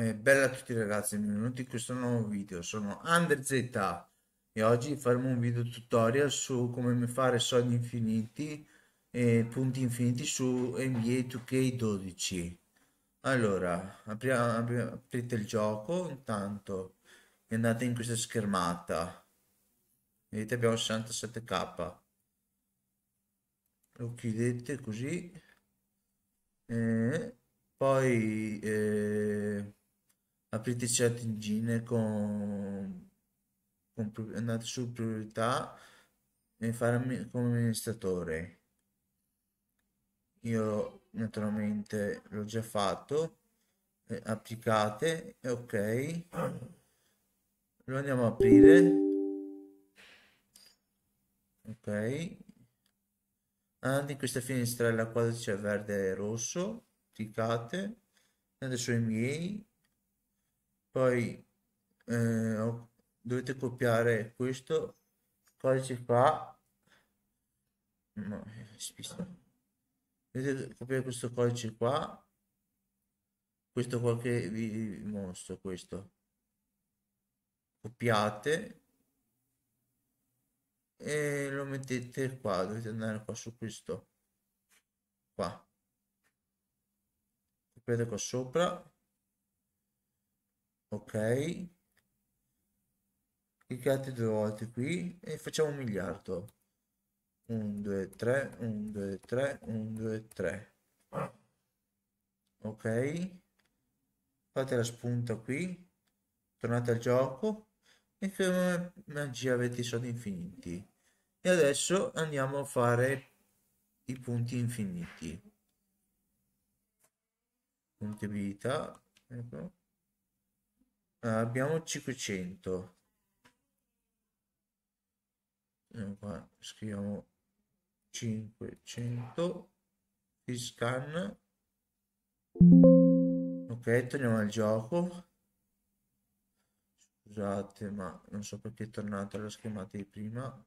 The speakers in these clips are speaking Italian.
Eh, bella a tutti ragazzi, benvenuti in questo nuovo video, sono AnderZ e oggi faremo un video tutorial su come fare soldi infiniti e punti infiniti su NBA 2K12 Allora, apri aprite il gioco intanto e andate in questa schermata Vedete abbiamo 67k Lo chiudete così e poi... Eh aprite chatting con, con andate su priorità e farmi come amministratore io naturalmente l'ho già fatto eh, applicate ok lo andiamo a aprire ok andate in questa finestrella qua c'è verde e rosso cliccate andate sui miei poi eh, dovete copiare questo codice qua no, eh, dovete copiare questo codice qua questo qua che vi mostro questo copiate e lo mettete qua dovete andare qua su questo qua copiate qua sopra ok cliccate due volte qui e facciamo un miliardo 1 2 3 1 2 3 1 2 3 ok fate la spunta qui tornate al gioco e come magia avete i soldi infiniti e adesso andiamo a fare i punti infiniti punti vita ecco abbiamo 500 qua scriviamo 500 scan ok torniamo al gioco scusate ma non so perché è tornato alla schermata di prima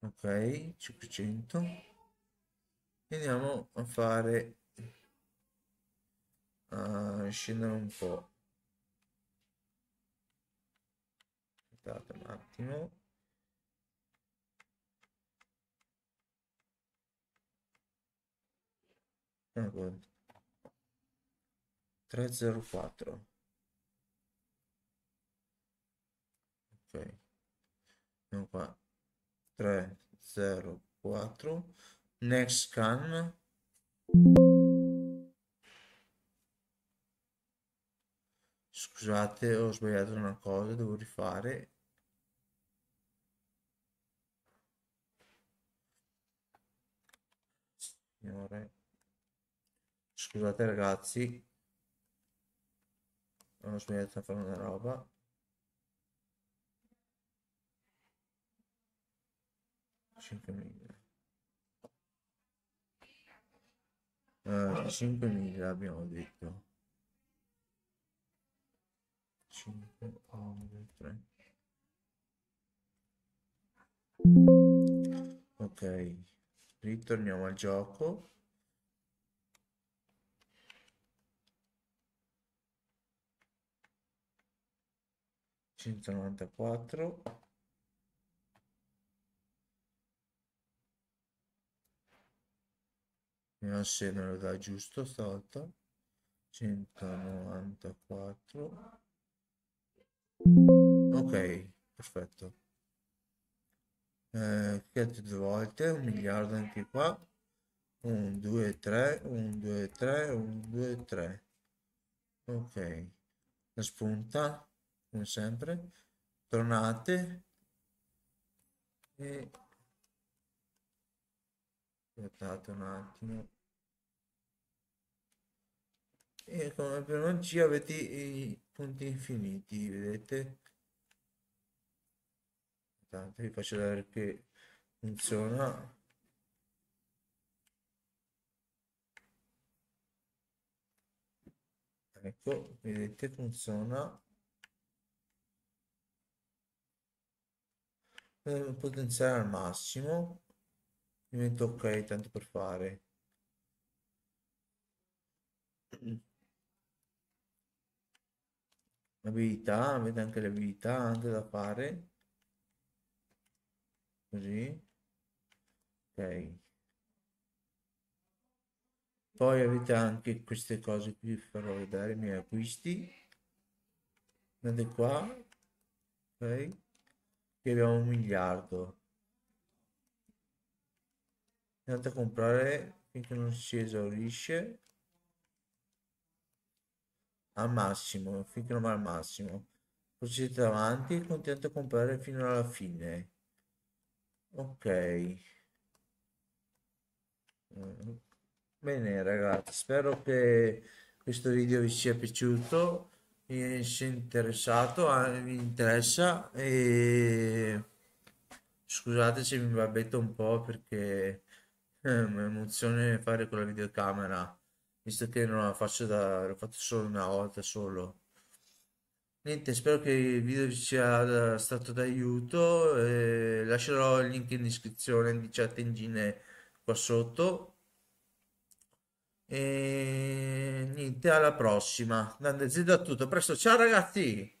ok 500 andiamo a fare a scendere un po' aspettate un attimo ecco 304 ok andiamo qua 304 next scan scusate ho sbagliato una cosa devo rifare signore scusate ragazzi ho sbagliato a fare una roba Cinquemila. Uh, ah, 5.000 abbiamo detto 5 1 3 ok ritorniamo al gioco centonovantaquattro non se non lo dà giusto stavolta 194 ok perfetto eh, due volte un miliardo anche qua 1 2 3 1 2 3 1 2 3 ok la spunta come sempre tornate e aspettate un attimo e con la cronologia avete i punti infiniti vedete intanto vi faccio vedere che funziona ecco vedete funziona potenziare al massimo mi metto ok tanto per fare abilità avete anche le abilità anche da fare così ok poi avete anche queste cose qui vi farò vedere i miei acquisti andate qua ok che abbiamo un miliardo andate a comprare finché non si esaurisce al massimo, va al massimo. Procedete avanti, continuate a comprare fino alla fine. Ok. Mm. Bene ragazzi, spero che questo video vi sia piaciuto, vi sia interessato, vi interessa e scusate se mi babbetto un po' perché eh, mi emozione fare con la videocamera visto che non la faccio da l'ho fatto solo una volta solo niente spero che il video vi sia stato d'aiuto lascerò il link in descrizione di chat engine qua sotto e niente alla prossima dando tutto a tutto presto ciao ragazzi